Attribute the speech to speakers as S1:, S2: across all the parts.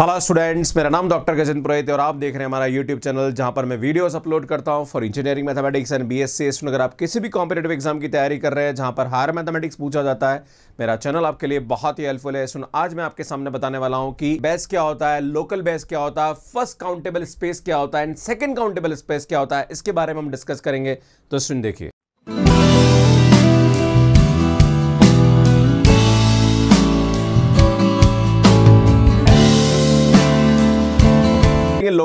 S1: Hello students मेरा नाम doctor Gajan पुरोहित और आप देख रहे हैं हमारा यूट्यूब चैनल जहां पर मैं वीडियोस अपलोड करता हूं for engineering mathematics and BSc student अगर आप किसी भी कॉम्पिटेटिव एग्जाम की तैयारी कर रहे हैं जहां पर हायर मैथमेटिक्स पूछा जाता है मेरा चैनल आपके लिए बहुत ही हेल्पफुल है सुन आज मैं आपके सामने बताने वाला हूँ कि बेस क्या होता है लोकल बेस क्या होता है फर्स्ट काउंटेबल स्पेस क्या होता है एंड सेकेंड काउंटेबल स्पेस क्या होता है इसके बारे में हम डिस्कस करेंगे तो सुन देखिए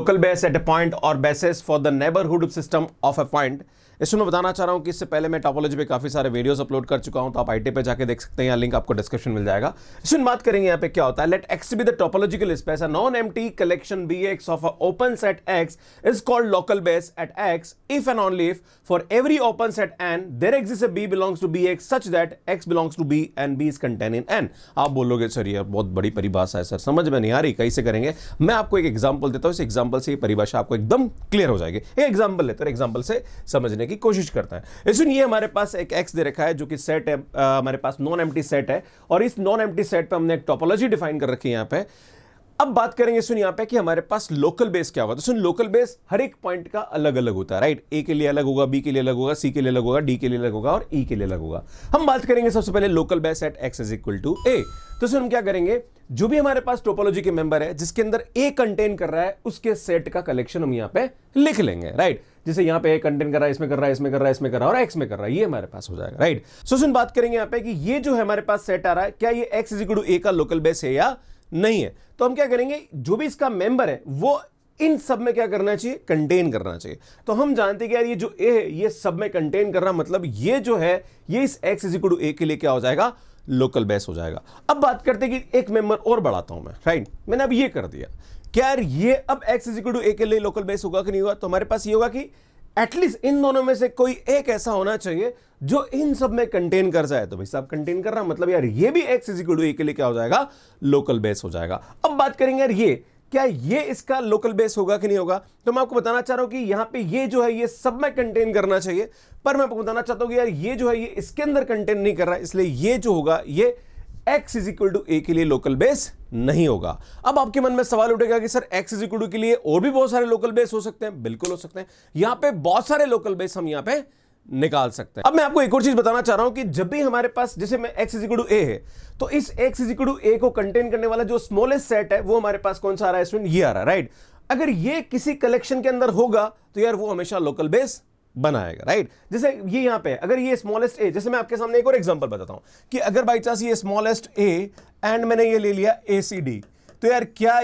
S1: local base at a point or bases for the neighborhood system of a point इसमें मैं बताना चाह रहा हूँ कि इससे पहले मैं टॉपोलॉजी पे काफ़ी सारे वीडियोस अपलोड कर चुका हूँ तो आप आई पे जाके देख सकते हैं या लिंक आपको डिस्क्रिप्शन मिल जाएगा इसमें बात करेंगे यहाँ पे क्या होता है let X be the topological space a non empty collection B X of open set X is called local base at X if and only if for every open set N there exist B belongs to B X such that X belongs to B and B is contain in N आप बोलोगे sir ये बहुत बड़ी परिभाषा है sir समझ में नहीं आ रही कैसे करेंगे मैं आपको एक एग्जाम्पल देता हूँ इस एग्जाम्पल से ये परिभाषा आपको एकदम क्लियर हो जाएगी एक एग्जाम्पल लेते हैं एग्जाम्पल से समझने की की कोशिश करता है इसलिए ये हमारे पास एक एक्स दे रखा है जो कि सेट है आ, हमारे पास नॉन एम्प्टी सेट है और इस नॉन एम्प्टी सेट पर हमने एक टोपोलॉजी डिफाइन कर रखी है यहाँ पर अब बात करेंगे सुन यहां पे कि हमारे पास लोकल बेस क्या होगा तो सुन लोकल बेस हर एक पॉइंट का अलग अलग होता है राइट ए के लिए अलग होगा बी के लिए अलग होगा सी के लिए अलग होगा डी के लिए अलग होगा और ई e के लिए अलग होगा हम बात करेंगे सबसे पहले local base at X is equal to A तो सुन हम क्या करेंगे जो भी हमारे पास टोपोलॉजी के मेंबर है जिसके अंदर ए कंटेन कर रहा है उसके सेट का कलेक्शन हम यहां पर लिख लेंगे राइट जैसे यहां पे ए कंटेन कर रहा है इसमें कर रहा है इसमें कर रहा है इसमें कर रहा है और एक्स में कर रहा है ये हमारे पास हो जाएगा राइट सो सुन बात करेंगे यहाँ पे कि ये जो हमारे पास सेट आ रहा है क्या ये X is equal to A का लोकल बेस है या नहीं है तो हम क्या करेंगे जो भी इसका मेंबर है वो इन सब में क्या करना चाहिए कंटेन करना चाहिए तो हम जानते हैं कि यार ये जो ए है ये सब में कंटेन करना मतलब ये जो है ये इस एक्स इजिकल टू ए के लिए क्या हो जाएगा लोकल बेस हो जाएगा अब बात करते हैं कि एक मेंबर और बढ़ाता हूं मैं राइट मैंने अब ये कर दिया क्या यार ये अब एक्स इजिकल टू ए के लिए लोकल बेस होगा कि नहीं होगा तो हमारे पास ये होगा कि एटलीस्ट इन दोनों में से कोई एक ऐसा होना चाहिए जो इन सब में कंटेन कर जाए तो भाई साहब कंटेन कर रहा मतलब यार ये भी एक्स इजिकल टू ए के लिए क्या हो जाएगा लोकल बेस हो जाएगा अब बात करेंगे यार ये क्या ये इसका लोकल बेस होगा कि नहीं होगा तो मैं आपको बताना चाह रहा हूं कि यहां पे ये जो है ये सब में कंटेन करना चाहिए पर मैं आपको बताना चाहता हूं कि यार ये जो है ये इसके अंदर कंटेन नहीं कर रहा इसलिए ये जो होगा ये एक्स इक्वल टू ए के लिए लोकल बेस नहीं होगा अब आपके मन में सवाल उठेगा कि सर एक्स इज के लिए और भी बहुत सारे लोकल बेस हो सकते हैं बिल्कुल हो सकते हैं यहां पे बहुत सारे लोकल बेस हम यहां पे निकाल सकते हैं अब मैं आपको एक और चीज बताना चाह रहा हूं कि जब भी हमारे पास जैसे मैं एक्स इजिकू ए है तो इस एक्स इजिकू ए को कंटेन करने वाला जो स्मॉलेस्ट सेट है वो हमारे पास कौन सा आ रहा है ये आ रहा है राइट अगर ये किसी कलेक्शन के अंदर होगा तो यार वो हमेशा लोकल बेस बनाएगा राइट जैसे ये यहां पे अगर ये स्मॉलेस्ट ए जैसे मैं आपके सामने एक और एग्जांपल बताता हूं कि अगर बाई चांस ये स्मॉलेस्ट ए एंड मैंने ये ले लिया ए सी डी तो यार क्या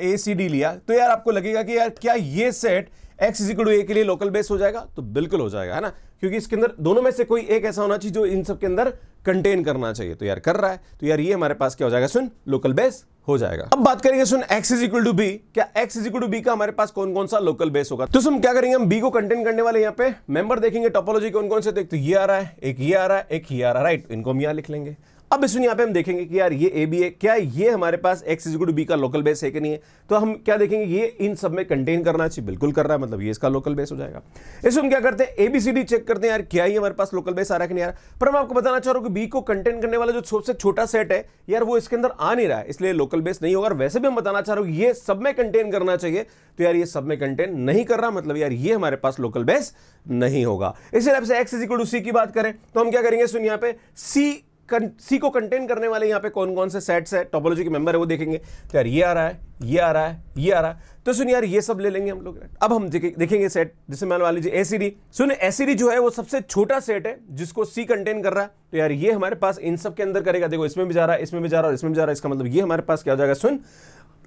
S1: ए सी डी लिया तो यार आपको लगेगा कि यार क्या ये set X is equal to A के लिए लोकल बेस हो जाएगा तो बिल्कुल हो जाएगा है ना क्योंकि इसके अंदर दोनों में से कोई एक ऐसा होना चाहिए जो इन सब के अंदर कंटेन करना चाहिए तो यार कर रहा है तो यार ये हमारे पास क्या हो जाएगा सुन लोकल बेस हो जाएगा अब बात करेंगे सुन x is equal to B क्या x is equal to B का हमारे पास कौन कौन सा लोकल बेस होगा तो सुन क्या करेंगे हम b को कंटेन करने वाले यहाँ पे मेंबर देखेंगे टोपोलॉजी कौन कौन से देखते तो ये आ रहा है एक ये आ रहा है एक ये आ रहा है राइट इनको हम यहाँ लिख लेंगे अब इस यहाँ पे हम देखेंगे कि यार ये ए बी है क्या ये हमारे पास एक्स इज टू बी का लोकल बेस है कि नहीं है तो हम क्या देखेंगे ये इन सब में कंटेन करना चाहिए बिल्कुल कर रहा है मतलब ये इसका लोकल बेस हो जाएगा इसमें हम क्या करते हैं A B C D check करते हैं यार क्या ये हमारे पास लोकल बेस आ रहा है कि नहीं आ रहा पर मैं आपको बताना चाह रहा हूँ कि बी को कंटेन करने वाला जो सबसे छोटा सेट है यार वो इसके अंदर आ नहीं रहा है इसलिए लोकल बेस नहीं होगा वैसे भी हम बताना चाह रहा हूँ ये सब में कंटेन करना चाहिए तो यार ये सब में कंटेन नहीं कर रहा मतलब यार ये हमारे पास लोकल बेस नहीं होगा इसी तरह से एक्स इजिकल टू सी की बात करें तो हम क्या करेंगे सुन यहाँ पे सी सी को कंटेन करने वाले यहाँ पे कौन कौन से सेट्स है टॉपोलॉजी के मेंबर है वो देखेंगे तो यार ये आ रहा है ये आ रहा है ये आ रहा है तो सुन यार ये सब ले लेंगे हम लोग अब हम देखेंगे सेट जैसे मान जी एसी डी सुन एसीडी जो है वो सबसे छोटा सेट है जिसको सी कंटेन कर रहा है तो यार ये हमारे पास इन सब के अंदर करेगा देखो इसमें भी जा रहा है इसमें भी जा रहा है इसमें भी जा रहा है इसका मतलब ये हमारे पास क्या हो जाएगा सुन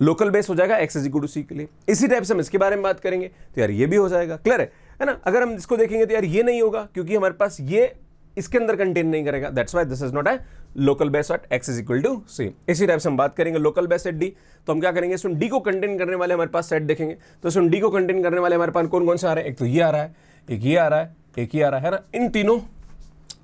S1: लोकल बेस हो जाएगा एक्स इजिकू टू सी के लिए इसी टाइप से हम इसके बारे में बात करेंगे तो यार ये भी हो जाएगा क्लियर है ना अगर हम इसको देखेंगे तो यार ये नहीं होगा क्योंकि हमारे पास ये इसके अंदर कंटेन नहीं करेगा that's why this is not a local base at X is equal to C इसी टाइप से हम बात करेंगे लोकल बेस एट डी तो हम क्या करेंगे सुन डी को कंटेन करने वाले हमारे पास सेट देखेंगे तो सुन डी को कंटेन करने वाले हमारे पास कौन कौन से आ रहे हैं एक तो ये आ रहा है एक ये आ रहा है एक ही आ रहा है ना इन तीनों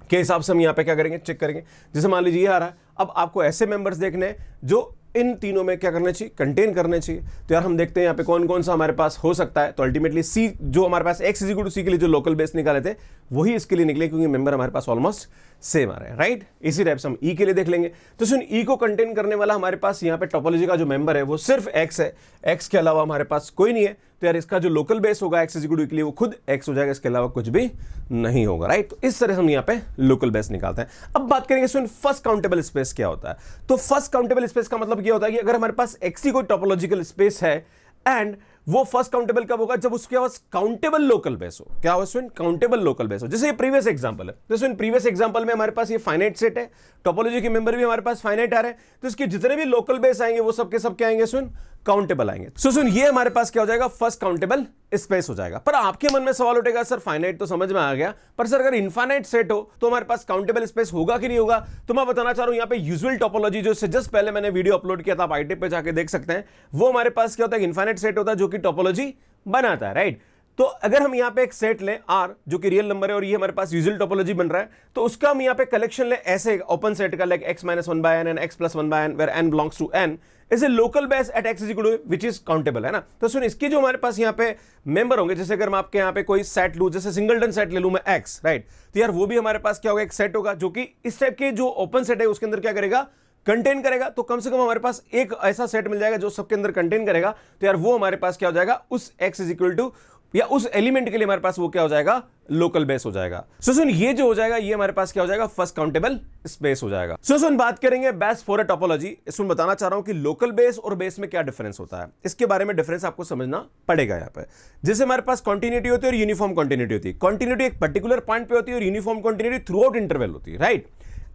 S1: के हिसाब से हम यहाँ पे क्या करेंगे चेक करेंगे जैसे मान लीजिए ये आ रहा है अब आपको ऐसे मेंबर्स देखने हैं जो इन तीनों में क्या करना चाहिए कंटेन करना चाहिए तो यार हम देखते हैं यहाँ पे कौन कौन सा हमारे पास हो सकता है तो अल्टीमेटली सी जो हमारे पास एक्स इजिकल टू सी के लिए जो लोकल बेस निकाले थे वही इसके लिए निकले क्योंकि मेंबर हमारे पास ऑलमोस्ट सेम आ रहा है राइट इसी टाइप से हम ई e के लिए देख लेंगे तो सुन ई e को कंटेन करने वाला हमारे पास यहाँ पे टोपोलॉजी का जो मेंबर है वो सिर्फ एक्स है एक्स के अलावा हमारे पास कोई नहीं है तो यार इसका जो लोकल बेस होगा एक्स इजिकल टू के लिए वो खुद एक्स हो जाएगा इसके अलावा कुछ भी नहीं होगा राइट तो इस तरह से हम यहाँ पे लोकल बेस निकालते हैं अब बात करेंगे सुन फर्स्ट काउंटेबल स्पेस क्या होता है तो फर्स्ट काउंटेबल स्पेस का मतलब ये होता है कि अगर हमारे पास एक्स की कोई टोपोलॉजिकल स्पेस है एंड वो फर्स्ट काउंटेबल कब होगा जब उसके पास काउंटेबल लोकल बेस हो क्या स्विन काउंटेबल लोकल बेस हो जैसे ये प्रीवियस एग्जांपल है जैसे इन प्रीवियस एग्जांपल में हमारे पास ये फाइनाइट सेट है टोपोलॉजी के मेंबर भी हमारे पास फाइनाइट आ रहे हैं तो इसके जितने भी लोकल बेस आएंगे वो सब के सब क्या आएंगे स्विन काउंटेबल आएंगे सो सुन ये हमारे पास क्या हो जाएगा फर्स्ट काउंटेबल स्पेस हो जाएगा पर आपके मन में सवाल उठेगा सर फाइनाइट तो समझ में आ गया पर सर अगर इनफाइनाइट सेट हो तो हमारे पास काउंटेबल स्पेस होगा कि नहीं होगा तो मैं बताना चाह रहा हूं यहां पे यूजुअल टॉपोलॉजी जो इससे जस्ट पहले मैंने वीडियो अपलोड किया था आप आईटी पे जाके देख सकते हैं वो हमारे पास क्या होता है इन्फाइनाइट सेट होता है जो कि टॉपोलॉजी बनाता है राइट तो अगर हम यहां पे एक सेट लें आर जो कि रियल नंबर है और ये हमारे पास यूजुअल टोपोलॉजी बन रहा है तो उसका हम यहां पे कलेक्शन लें ऐसे ओपन सेट का like X minus one by N and X plus one by N where N belongs to N is a local base at X is equal which is countable है ना तो सुन इसके जो हमारे पास यहाँ पे मेंबर होंगे जैसे अगर मैं आपके यहाँ पे कोई सेट लू जैसे सिंगलटन सेट ले लू मैं एक्स राइट तो यार वो भी हमारे पास क्या होगा एक सेट होगा जो कि इस टाइप के जो ओपन सेट है उसके अंदर क्या करेगा कंटेन करेगा तो कम से कम हमारे पास एक ऐसा सेट मिल जाएगा जो सबके अंदर कंटेन करेगा तो यार वो हमारे पास क्या हो जाएगा उस एक्स इज इक्वल टू या उस एलिमेंट के लिए हमारे पास वो क्या हो जाएगा लोकल बेस हो जाएगा सो सुन ये जो हो जाएगा ये हमारे पास क्या हो जाएगा फर्स्ट काउंटेबल स्पेस हो जाएगा सो सुन बात करेंगे बेस फॉर ए टॉपोलॉजी इसमें बताना चाह रहा हूं कि लोकल बेस और बेस में क्या डिफरेंस होता है इसके बारे में डिफरेंस आपको समझना पड़ेगा यहां पर जैसे हमारे पास कॉन्टिन्यूटी होती है और यूनिफॉर्म कॉन्टिन्यूटी होती है कॉन्टिन्यूटी एक पर्टिकुलर पॉइंट पर होती है और uniform continuity throughout interval होती है राइट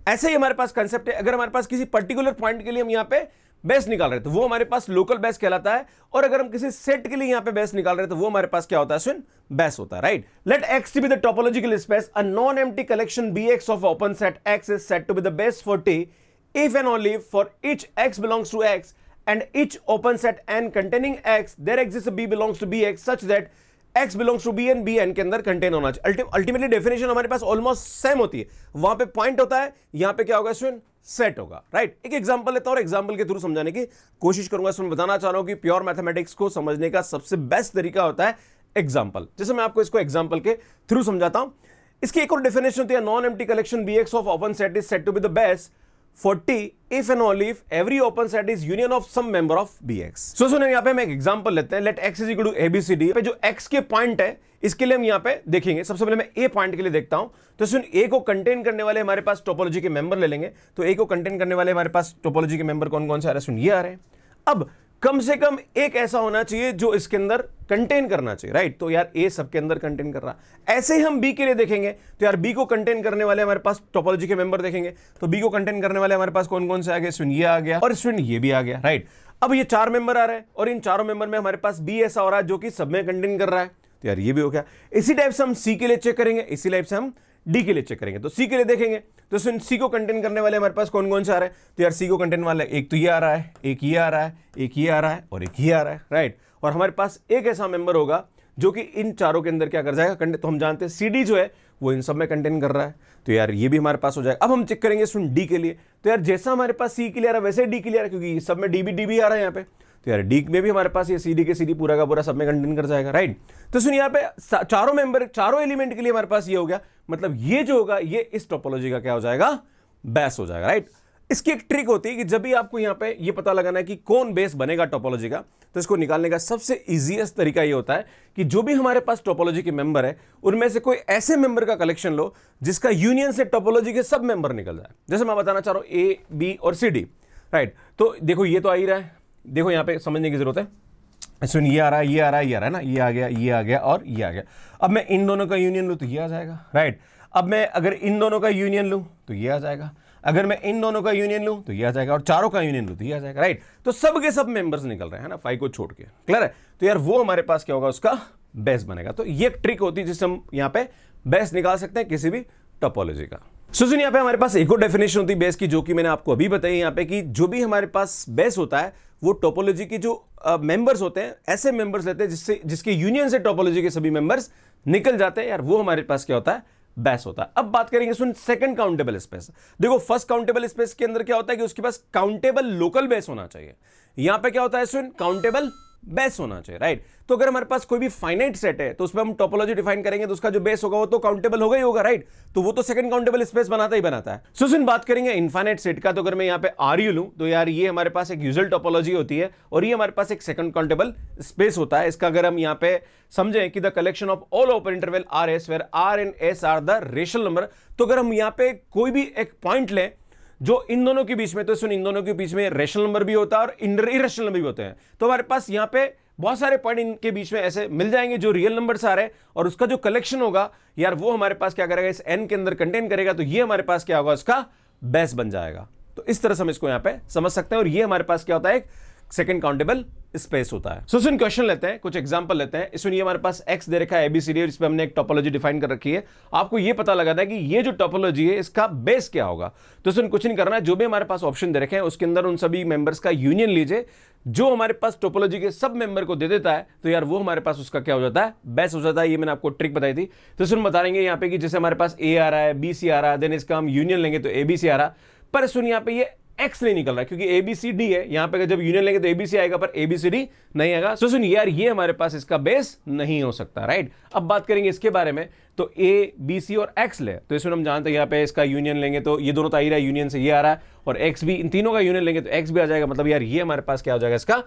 S1: ऐसे ही हमारे पास कंसेप्ट है अगर हमारे पास किसी पर्टिकुलर पॉइंट के लिए हम यहाँ पे बेस निकाल रहे तो वो हमारे पास लोकल बेस कहलाता है और अगर हम किसी सेट के लिए यहां पे बेस निकाल रहे तो वो हमारे पास क्या होता है स्विन बेस होता है right let X to be the topological space a non empty collection B X of open set X is set to be the base for T if and only for each X belongs to X and each open set n containing X there exist B belongs to B X such that X belongs to B and B N के अंदर contain होना चाहिए ultimately definition हमारे पास almost same होती है वहां पे point होता है यहां पे क्या होगा स्वयं सेट होगा राइट एक एग्जांपल लेता हूं और एग्जांपल के थ्रू समझाने की कोशिश करूंगा इसमें बताना चाह रहा हूं कि प्योर मैथमेटिक्स को समझने का सबसे बेस्ट तरीका होता है एग्जाम्पल जैसे मैं आपको इसको एग्जाम्पल के थ्रू समझाता हूं इसकी एक और डेफिनेशन होती है non empty collection B X of open set is set to be the best 40 if and only if every open set is union of some member of bx. So सुनो यहाँ पे हम एक एग्जांपल लेते हैं let x is equal to abcd पे जो x के पॉइंट है इसके लिए हम यहाँ पे देखेंगे सबसे पहले मैं ए पॉइंट के लिए देखता हूँ तो सुन ए को कंटेन करने वाले हमारे पास टोपोलॉजी के मेंबर ले लेंगे तो ए को कंटेन करने वाले हमारे पास टोपोलॉजी के मेंबर कौन कौन से आ रहे हैं सुन ये आ रहे हैं अब कम से कम एक ऐसा होना चाहिए जो इसके अंदर कंटेन करना चाहिए राइट तो यार ए सबके अंदर कंटेन कर रहा ऐसे ही हम बी के लिए देखेंगे तो यार बी को कंटेन करने वाले हमारे पास टोपोलॉजी के मेंबर देखेंगे तो बी को कंटेन करने वाले हमारे पास कौन कौन से आ गए स्विन ये आ गया और स्विन ये भी आ गया राइट अब ये चार मेंबर आ रहे हैं और इन चारों मेंबर में हमारे पास बी ऐसा हो रहा है जो कि सब में कंटेन कर रहा है तो यार ये भी हो गया इसी टाइप से हम सी के लिए चेक करेंगे इसी टाइप से हम डी के लिए चेक करेंगे तो सी के लिए देखेंगे तो सुन सी को कंटेन करने वाले हमारे पास कौन कौन से आ रहे हैं तो यार सी को कंटेन वाला एक तो ये आ रहा है एक ये आ रहा है एक ये आ रहा है और एक ये आ रहा है राइट और हमारे पास एक ऐसा मेंबर होगा जो कि इन चारों के अंदर क्या कर जाएगा तो हम जानते हैं सी जो है वो इन सब में कंटेन कर रहा है तो यार ये भी हमारे पास हो जाएगा अब हम चेक करेंगे सुन डी के लिए तो यार जैसा हमारे पास सी के लिए आ रहा है वैसे डी के लिए आ रहा है क्योंकि सब में डी भी डी भी आ रहा है यहाँ पे तो यार डी में भी हमारे पास ये सी डी के सी डी पूरा का पूरा सब में कंटेन कर जाएगा राइट तो सुन यहाँ पे चारों मेंबर चारों एलिमेंट के लिए हमारे पास ये हो गया मतलब ये जो होगा ये इस टोपोलॉजी का क्या हो जाएगा बेस हो जाएगा राइट इसकी एक ट्रिक होती है कि जब भी आपको यहां पे ये पता लगाना है कि कौन बेस बनेगा टोपोलॉजी का तो इसको निकालने का सबसे इजीएस्ट तरीका ये होता है कि जो भी हमारे पास टोपोलॉजी के मेंबर है उनमें से कोई ऐसे मेंबर का कलेक्शन लो जिसका यूनियन से टोपोलॉजी के सब मेंबर निकल जाए जैसे मैं बताना चाह रहा हूं ए बी और सी डी राइट तो देखो ये तो आ ही रहा है देखो यहां पर समझने की जरूरत है सुन ये आ रहा है ये आ रहा है ये आ रहा है ना ये आ गया ये आ गया और ये आ गया अब मैं इन दोनों का यूनियन लूँ तो ये आ जाएगा राइट अब मैं अगर इन दोनों का यूनियन लूँ तो ये आ जाएगा अगर मैं इन दोनों का यूनियन लूँ तो ये आ जाएगा और चारों का यूनियन लूँ तो ये आ जाएगा राइट तो सब के सब मेंबर्स निकल रहे हैं ना फाइव को छोड़ के क्लियर है तो यार वो हमारे पास क्या होगा उसका बेस बनेगा तो ये एक ट्रिक होती है जिससे हम यहाँ पे बेस निकाल सकते हैं किसी भी टोपोलॉजी का सुन यहाँ पे हमारे पास एक और डेफिनेशन होती है बेस की जो कि मैंने आपको अभी बताई यहाँ पे कि जो भी हमारे पास बेस होता है वो टोपोलॉजी की जो मेंबर्स uh, होते हैं ऐसे मेंबर्स लेते हैं जिससे जिसके यूनियन से टॉपोलॉजी के सभी मेंबर्स निकल जाते हैं यार वो हमारे पास क्या होता है बैस होता है अब बात करेंगे सुन सेकंड काउंटेबल स्पेस देखो फर्स्ट काउंटेबल स्पेस के अंदर क्या होता है कि उसके पास काउंटेबल लोकल बेस होना चाहिए यहां पे क्या होता है सुन काउंटेबल बेस होना चाहिए राइट तो अगर हमारे पास कोई भी फाइनाइट सेट है तो उसमें हम टोपोलॉजी डिफाइन करेंगे तो उसका जो बेस होगा वो तो काउंटेबल होगा ही होगा राइट तो वो तो सेकंड काउंटेबल स्पेस बनाता ही बनाता है सो सुन बात करेंगे इन्फाइनाइट सेट का तो अगर मैं यहाँ पे आर यू लूँ तो यार ये हमारे पास एक यूजल टोपोलॉजी होती है और ये हमारे पास एक सेकंड काउंटेबल स्पेस होता है इसका अगर हम यहाँ पे समझें कि the collection of all open interval R S where R and S are the rational number तो अगर हम यहाँ पे कोई भी एक पॉइंट लें जो इन दोनों के बीच में तो सुन इन दोनों के बीच में रेशनल नंबर भी होता है और इेशनल नंबर भी होते हैं तो हमारे पास यहाँ पे बहुत सारे पॉइंट इनके बीच में ऐसे मिल जाएंगे जो रियल नंबर्स आ रहे हैं और उसका जो कलेक्शन होगा यार वो हमारे पास क्या करेगा इस एन के अंदर कंटेन करेगा तो ये हमारे पास क्या होगा उसका बेस बन जाएगा तो इस तरह से हम इसको यहाँ पे समझ सकते हैं और ये हमारे पास क्या होता है एक सेकंड काउंटेबल स्पेस होता है सो सुन क्वेश्चन लेते हैं कुछ एग्जांपल लेते हैं इसमें हमारे पास एक्स दे रखा है एबीसीडी और पर हमने एक टोपोलॉजी डिफाइन कर रखी है आपको यह पता लगा था कि ये जो टोपोलॉजी है इसका बेस क्या होगा तो सुन कुछ नहीं करना जो भी हमारे पास ऑप्शन दे रखे हैं उसके अंदर उन सभी मेंबर्स का यूनियन लीजिए जो हमारे पास टोपोलॉजी के सब मेंबर को दे देता है तो यार वो हमारे पास उसका क्या हो जाता है बेस हो जाता है ये मैंने आपको ट्रिक बताई थी तो सुन बता रहे यहाँ पे कि जैसे हमारे पास ए आ रहा है बी सी आ रहा है देन इसका हम यूनियन लेंगे तो ए बी सी आ रहा पर सुन यहाँ पे ये एक्स नहीं निकल रहा क्योंकि एबीसीडी है यहां पे जब यूनियन लेंगे तो एबीसी आएगा पर एबीसीडी नहीं आएगा सो सुनिए यार ये हमारे पास इसका बेस नहीं हो सकता राइट अब बात करेंगे इसके बारे में तो ए बी सी और एक्स ले तो इसमें हम जानते हैं यहाँ पे इसका यूनियन लेंगे तो ये दोनों तो आ ही रहा है यूनियन से ये आ रहा है और एक्स भी इन तीनों का यूनियन लेंगे तो एक्स भी आ जाएगा मतलब यार ये हमारे पास क्या हो जाएगा इसका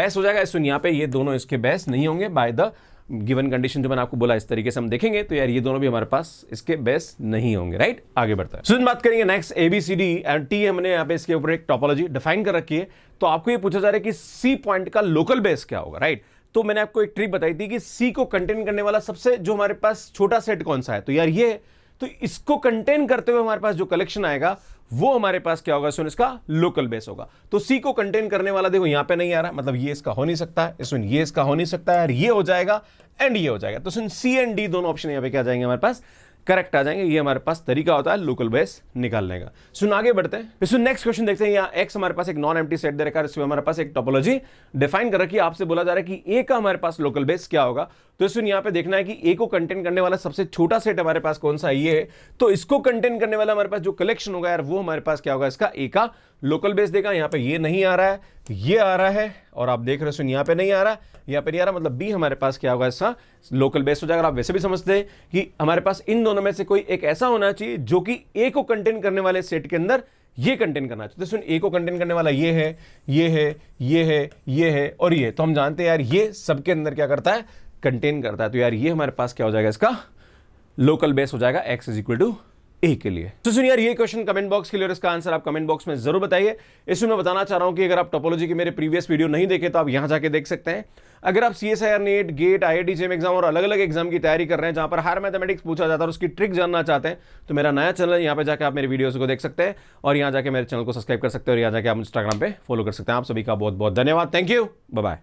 S1: बेस हो जाएगा इस यहाँ पे ये दोनों इसके बेस नहीं होंगे बाय द गिवन कंडीशन जो मैंने आपको बोला इस तरीके से हम देखेंगे तो यार ये दोनों भी हमारे पास इसके बेस्ट नहीं होंगे राइट आगे बढ़ता है सुन बात करेंगे next A B C D and T हमने यहाँ पे इसके ऊपर एक टॉपोलॉजी डिफाइन कर रखी है तो आपको ये पूछा जा रहा है कि सी पॉइंट का लोकल बेस क्या होगा राइट तो मैंने आपको एक ट्रिक बताई थी कि सी को कंटेन करने वाला सबसे जो हमारे पास छोटा सेट कौन सा है तो यार ये तो इसको कंटेन करते हुए हमारे पास जो कलेक्शन आएगा वो हमारे पास क्या होगा सुन इसका लोकल बेस होगा तो सी को कंटेन करने वाला देखो यहां पे नहीं आ रहा मतलब ये इसका हो नहीं सकता है सुन ये इसका हो नहीं सकता है ये हो जाएगा एंड ये हो जाएगा तो सुन सी एंड डी दोनों ऑप्शन यहां पे क्या जाएंगे हमारे पास करेक्ट आ जाएंगे ये हमारे पास तरीका होता है लोकल बेस निकालने का सुन आगे बढ़ते हैं नेक्स्ट क्वेश्चन देखते हैं यहाँ एक्स हमारे पास एक नॉन एम्प्टी सेट दे रखा है इसमें हमारे पास एक टोपोलॉजी डिफाइन कर रखी है आपसे बोला जा रहा है कि ए का हमारे पास लोकल बेस क्या होगा तो सुन यहाँ पे देखना है कि ए को कंटेन करने वाला सबसे छोटा सेट हमारे पास कौन सा ये है तो इसको कंटेन करने वाला हमारे पास जो कलेक्शन होगा यार वो हमारे पास क्या होगा इसका ए का लोकल बेस देखा यहाँ पे ये नहीं आ रहा है ये आ रहा है और आप देख रहे हो सुन यहाँ पे नहीं आ रहा यहाँ पे नहीं आ रहा मतलब बी हमारे पास क्या होगा ऐसा लोकल बेस हो जाएगा आप वैसे भी समझते हैं कि हमारे पास इन दोनों में से कोई एक ऐसा होना चाहिए जो कि ए को कंटेन करने वाले सेट के अंदर ये कंटेन करना चाहिए तो सुन ए को कंटेन करने वाला ये है ये है ये है ये है और ये तो हम जानते हैं यार ये सबके अंदर क्या करता है कंटेन करता है तो यार ये हमारे पास क्या हो जाएगा इसका लोकल बेस हो जाएगा X is equal to A के लिए तो सुनिए यार ये क्वेश्चन कमेंट बॉक्स के लिए और इसका आंसर आप कमेंट बॉक्स में जरूर बताइए इसमें मैं बताना चाह रहा हूं कि अगर आप टोपोलॉजी के मेरे प्रीवियस वीडियो नहीं देखे तो आप यहां जाके देख सकते हैं अगर आप C S I R NET GATE I I JAM exam और अलग अलग एग्जाम की तैयारी कर रहे हैं जहां पर हर मैथमेटिक्स पूछा जाता है और उसकी ट्रिक जानना चाहते हैं तो मेरा नया चैनल यहां यहाँ पर जाकर आप मेरे वीडियोस को देख सकते हैं और यहाँ जाकर मेरे चैनल को सब्सक्राइब कर सकते हैं और यहाँ जाकर आप इंस्टाग्राम पर फॉलो कर सकते हैं आप सभी का बहुत बहुत धन्यवाद थैंक यू बाय